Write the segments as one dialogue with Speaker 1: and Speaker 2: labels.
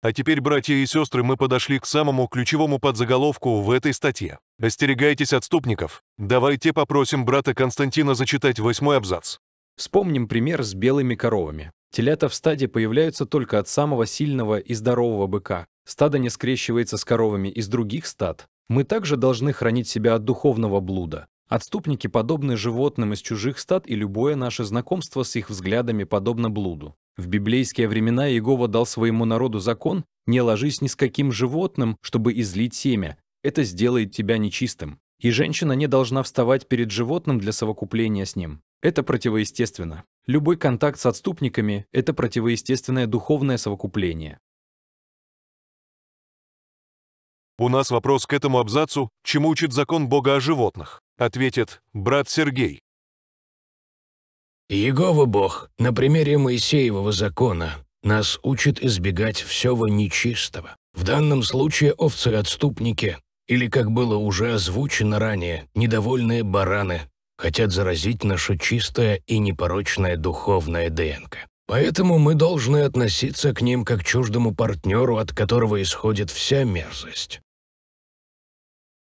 Speaker 1: А теперь, братья и сестры, мы подошли к самому ключевому подзаголовку в этой статье. Остерегайтесь отступников. Давайте попросим брата Константина зачитать восьмой абзац. Вспомним пример с белыми
Speaker 2: коровами. Телята в стаде появляются только от самого сильного и здорового быка. Стадо не скрещивается с коровами из других стад. Мы также должны хранить себя от духовного блуда. Отступники подобны животным из чужих стад, и любое наше знакомство с их взглядами подобно блуду. В библейские времена Иегова дал своему народу закон «Не ложись ни с каким животным, чтобы излить семя. Это сделает тебя нечистым». И женщина не должна вставать перед животным для совокупления с ним. Это противоестественно. Любой контакт с отступниками – это противоестественное духовное совокупление.
Speaker 1: У нас вопрос к этому абзацу, чему учит закон Бога о животных, ответит брат Сергей. Иегова Бог
Speaker 2: на примере Моисеевого закона нас учит избегать всего нечистого. В данном случае овцы-отступники или, как было уже озвучено ранее, недовольные бараны хотят заразить наше чистое и непорочное духовное ДНК. Поэтому мы должны относиться к ним как к чуждому партнеру, от которого исходит вся мерзость.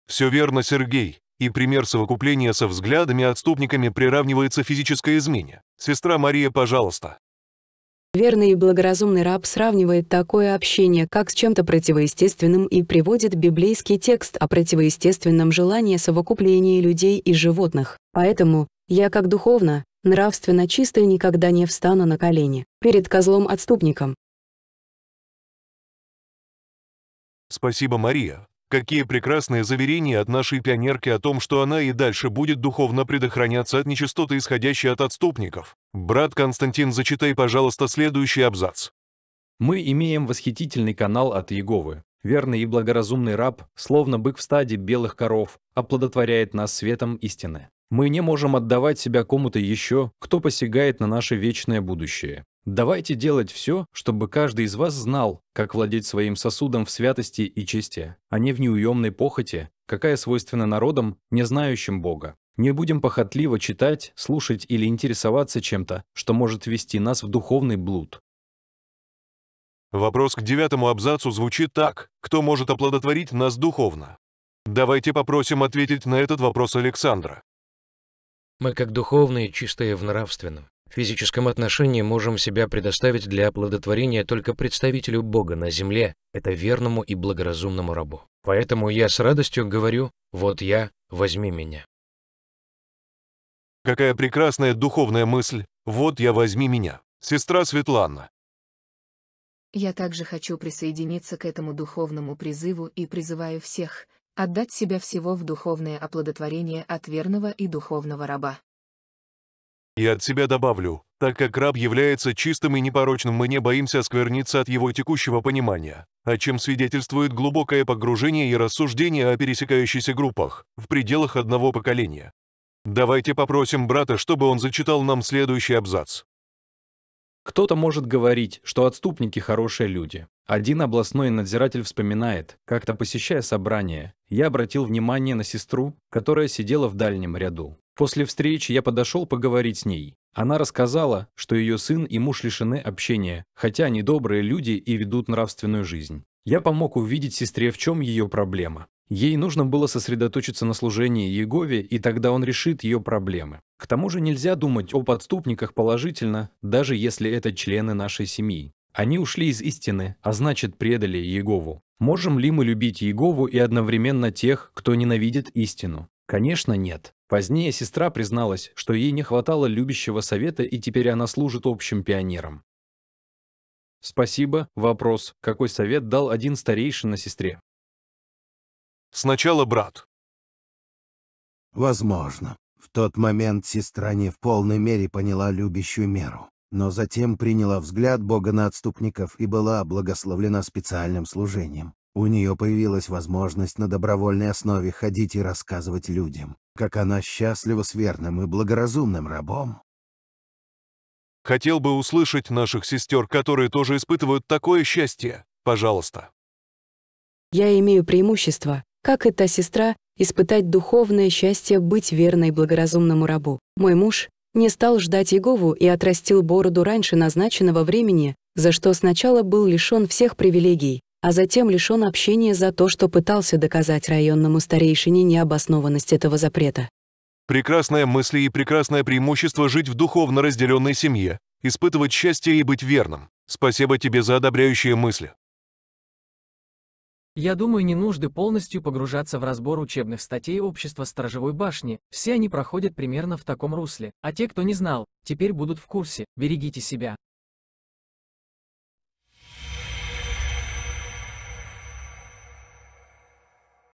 Speaker 1: Все верно, Сергей. И пример совокупления со взглядами отступниками приравнивается физической измене. Сестра Мария, пожалуйста.
Speaker 2: Верный и благоразумный раб сравнивает такое общение как с чем-то противоестественным и приводит библейский текст о противоестественном желании совокупления людей и
Speaker 1: животных. Поэтому я как духовно, нравственно чистый никогда не встану на колени перед козлом-отступником. Спасибо, Мария. Какие прекрасные заверения от нашей пионерки о том, что она и дальше будет духовно предохраняться от нечистоты, исходящей от отступников. Брат Константин, зачитай, пожалуйста, следующий абзац.
Speaker 2: Мы имеем восхитительный канал от Иеговы. Верный и благоразумный раб, словно бык в стаде белых коров, оплодотворяет нас светом истины. Мы не можем отдавать себя кому-то еще, кто посягает на наше вечное будущее. Давайте делать все, чтобы каждый из вас знал, как владеть своим сосудом в святости и чести, а не в неуемной похоти, какая свойственна народам, не знающим Бога. Не будем похотливо читать, слушать или интересоваться чем-то, что может вести нас в духовный блуд.
Speaker 1: Вопрос к девятому абзацу звучит так. Кто может оплодотворить нас духовно? Давайте попросим ответить на этот вопрос Александра.
Speaker 2: Мы как духовные чистые в нравственном. В физическом отношении можем себя предоставить для оплодотворения только представителю Бога на земле, это верному и благоразумному рабу. Поэтому я с радостью говорю «Вот я, возьми меня».
Speaker 1: Какая прекрасная духовная мысль «Вот я, возьми меня». Сестра Светлана. Я также хочу присоединиться к этому духовному
Speaker 2: призыву и призываю всех отдать себя всего в духовное оплодотворение от верного и духовного раба.
Speaker 1: И от себя добавлю, так как раб является чистым и непорочным, мы не боимся оскверниться от его текущего понимания, о чем свидетельствует глубокое погружение и рассуждение о пересекающихся группах в пределах одного поколения. Давайте попросим брата, чтобы он зачитал нам следующий абзац.
Speaker 2: Кто-то может говорить, что отступники хорошие люди. Один областной надзиратель вспоминает, как-то посещая собрание, я обратил внимание на сестру, которая сидела в дальнем ряду. После встречи я подошел поговорить с ней. Она рассказала, что ее сын и муж лишены общения, хотя они добрые люди и ведут нравственную жизнь. Я помог увидеть сестре, в чем ее проблема. Ей нужно было сосредоточиться на служении Егове, и тогда он решит ее проблемы. К тому же нельзя думать о подступниках положительно, даже если это члены нашей семьи. Они ушли из истины, а значит предали Егову. Можем ли мы любить Егову и одновременно тех, кто ненавидит истину? Конечно, нет. Позднее сестра призналась, что ей не хватало любящего совета, и теперь она служит общим пионером. Спасибо. Вопрос, какой совет дал один старейшина
Speaker 1: сестре? Сначала брат.
Speaker 2: Возможно. В тот момент сестра не в полной мере поняла любящую меру, но затем приняла взгляд Бога на отступников и была благословлена специальным служением. У нее появилась возможность на добровольной основе ходить и рассказывать людям, как она счастлива с верным и благоразумным рабом.
Speaker 1: Хотел бы услышать наших сестер, которые тоже испытывают такое счастье. Пожалуйста.
Speaker 2: Я имею преимущество, как и та сестра, испытать духовное счастье быть верной благоразумному рабу. Мой муж не стал ждать Иегову и отрастил бороду раньше назначенного времени, за что сначала был лишён всех привилегий, а затем лишен общения за то, что пытался доказать районному старейшине необоснованность этого запрета.
Speaker 1: Прекрасная мысль и прекрасное преимущество жить в духовно разделенной семье, испытывать счастье и быть верным. Спасибо тебе за одобряющие мысли.
Speaker 2: Я думаю, не нужды полностью погружаться в разбор учебных статей общества Сторожевой башни, все они проходят примерно в таком русле, а те, кто не знал, теперь будут в курсе, берегите себя.